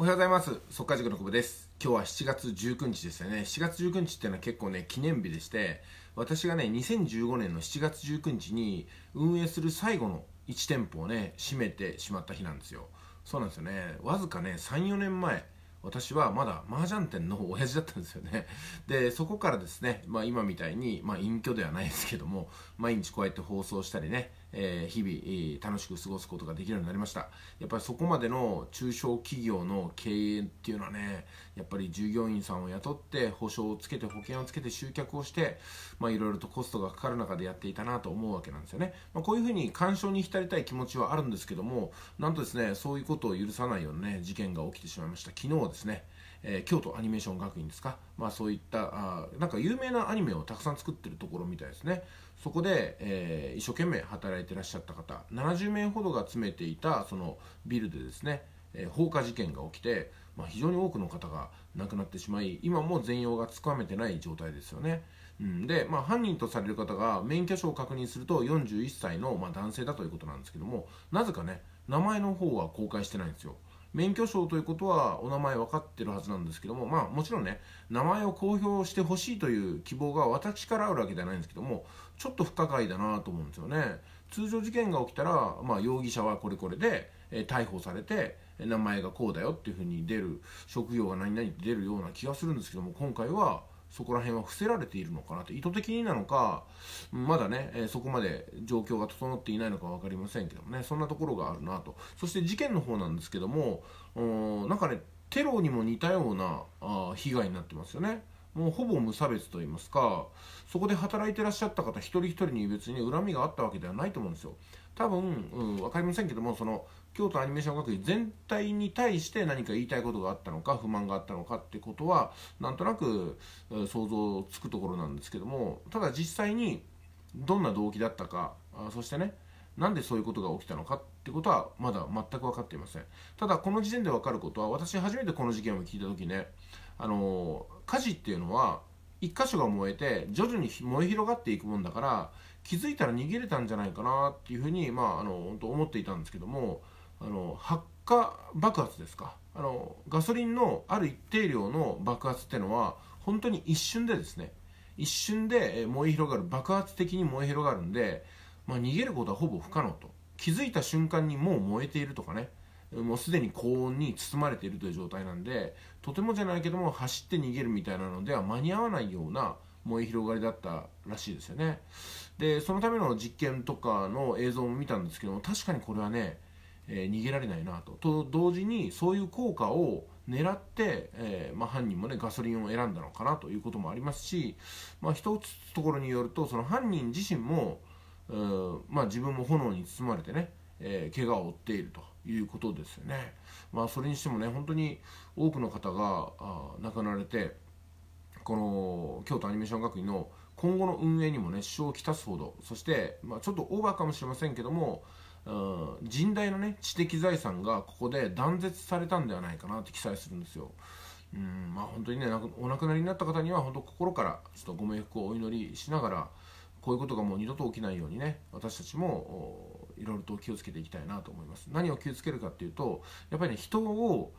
おはようございます。速稼塾の久保です。今日は7月19日ですよね。7月19日っていうのは結構ね、記念日でして、私がね、2015年の7月19日に運営する最後の1店舗をね、閉めてしまった日なんですよ。そうなんですよね。わずかね、3、4年前、私はまだ麻雀店の親父だったんですよね。で、そこからですね、まあ今みたいに、まあ隠居ではないですけども、毎日こうやって放送したりね、えー、日々、楽しく過ごすことができるようになりましたやっぱりそこまでの中小企業の経営っていうのはねやっぱり従業員さんを雇って保証をつけて保険をつけて集客をしてまあいろいろとコストがかかる中でやっていたなと思うわけなんですよね、まあ、こういうふうに干渉に浸りたい気持ちはあるんですけどもなんとですねそういうことを許さないようなね事件が起きてしまいました昨日ですねえー、京都アニメーション学院ですか、まあ、そういったあなんか有名なアニメをたくさん作ってるところみたいですねそこで、えー、一生懸命働いてらっしゃった方70名ほどが詰めていたそのビルでですね、えー、放火事件が起きて、まあ、非常に多くの方が亡くなってしまい今も全容がつかめてない状態ですよね、うん、で、まあ、犯人とされる方が免許証を確認すると41歳の、まあ、男性だということなんですけどもなぜかね名前の方は公開してないんですよ免許証ということはお名前分かってるはずなんですけども、まあ、もちろんね名前を公表してほしいという希望が私からあるわけではないんですけどもちょっと不可解だなと思うんですよね通常事件が起きたら、まあ、容疑者はこれこれで、えー、逮捕されて名前がこうだよっていうふうに出る職業が何々って出るような気がするんですけども今回はそこら辺は伏せられているのかなと意図的になのかまだね、えー、そこまで状況が整っていないのか分かりませんけどもねそんなところがあるなとそして事件の方なんですけどもなんかねテロにも似たようなあ被害になってますよねもうほぼ無差別と言いますかそこで働いてらっしゃった方一人一人に別に恨みがあったわけではないと思うんですよ多分、うん、分かりませんけどもその京都アニメーション学院全体に対して何か言いたいことがあったのか不満があったのかってことはなんとなく想像つくところなんですけどもただ実際にどんな動機だったかそしてねなんでそういうことが起きたのかってことはまだ全く分かっていませんただこの時点で分かることは私初めてこの事件を聞いた時ねあの火事っていうのは1箇所が燃えて徐々に燃え広がっていくもんだから気づいたら逃げれたんじゃないかなっていうふうに、まあ、あの本当思っていたんですけどもあの発火爆発ですかあのガソリンのある一定量の爆発っていうのは本当に一瞬でですね一瞬で燃え広がる爆発的に燃え広がるんでまあ、逃げることはほぼ不可能と気づいた瞬間にもう燃えているとかねもうすでに高温に包まれているという状態なんでとてもじゃないけども走って逃げるみたいなのでは間に合わないような燃え広がりだったらしいですよねでそのための実験とかの映像も見たんですけども確かにこれはね、えー、逃げられないなとと同時にそういう効果を狙って、えー、まあ、犯人もねガソリンを選んだのかなということもありますし、まあ、一つところによるとその犯人自身もうんまあ、自分も炎に包まれてね、えー、怪我を負っているということですよね。まあ、それにしてもね本当に多くの方があ亡くなられてこの京都アニメーション学院の今後の運営にもね支障をきたすほどそして、まあ、ちょっとオーバーかもしれませんけども、うん、甚大なね知的財産がここで断絶されたんではないかなって記載するんですよ。うんまあ、本当にねお亡くなりになった方には本当心からちょっとご冥福をお祈りしながら。こういうことがもう二度と起きないようにね私たちもいろいろと気をつけていきたいなと思います何を気をつけるかっていうとやっぱりね人を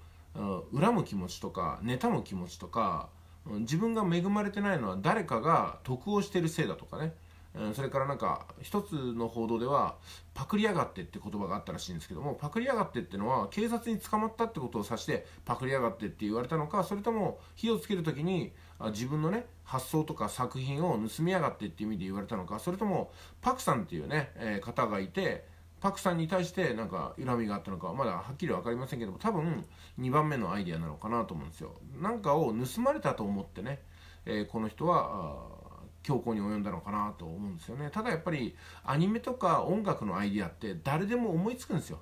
恨む気持ちとか妬む気持ちとか自分が恵まれてないのは誰かが得をしてるせいだとかねうん、それからなんか一つの報道ではパクリやがってって言葉があったらしいんですけどもパクリやがってってのは警察に捕まったってことを指してパクリやがってって言われたのかそれとも火をつける時に自分のね発想とか作品を盗みやがってって意味で言われたのかそれともパクさんっていうね、えー、方がいてパクさんに対してなんか恨みがあったのかまだはっきり分かりませんけども多分2番目のアイデアなのかなと思うんですよ。なんかを盗まれたと思ってね、えー、この人は強行に及んだのかなと思うんですよねただやっぱりアニメとか音楽のアイディアって誰でも思いつくんですよ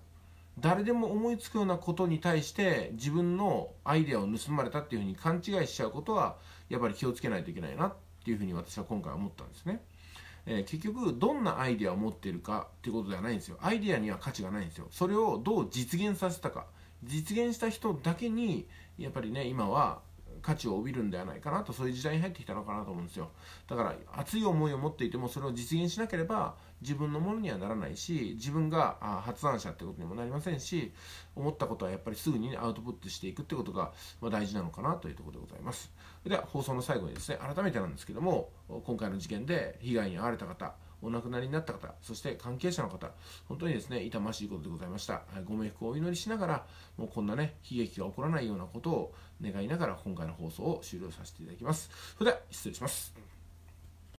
誰でも思いつくようなことに対して自分のアイデアを盗まれたっていうふうに勘違いしちゃうことはやっぱり気をつけないといけないなっていうふうに私は今回思ったんですね、えー、結局どんなアイデアを持っているかっていうことではないんですよアイデアには価値がないんですよそれをどう実現させたか実現した人だけにやっぱりね今は価値を帯びるんではないかなとそういう時代に入ってきたのかなと思うんですよだから熱い思いを持っていてもそれを実現しなければ自分のものにはならないし自分が発案者ってことにもなりませんし思ったことはやっぱりすぐに、アウトプットしていくってことが、ま大事なのかなというところでございますでは放送の最後にですね改めてなんですけども今回の事件で被害に遭われた方お亡くなりになった方、そして関係者の方、本当にですね、痛ましいことでございました。ご冥福をお祈りしながら、もうこんなね、悲劇が起こらないようなことを願いながら、今回の放送を終了させていただきます。それでは、失礼します。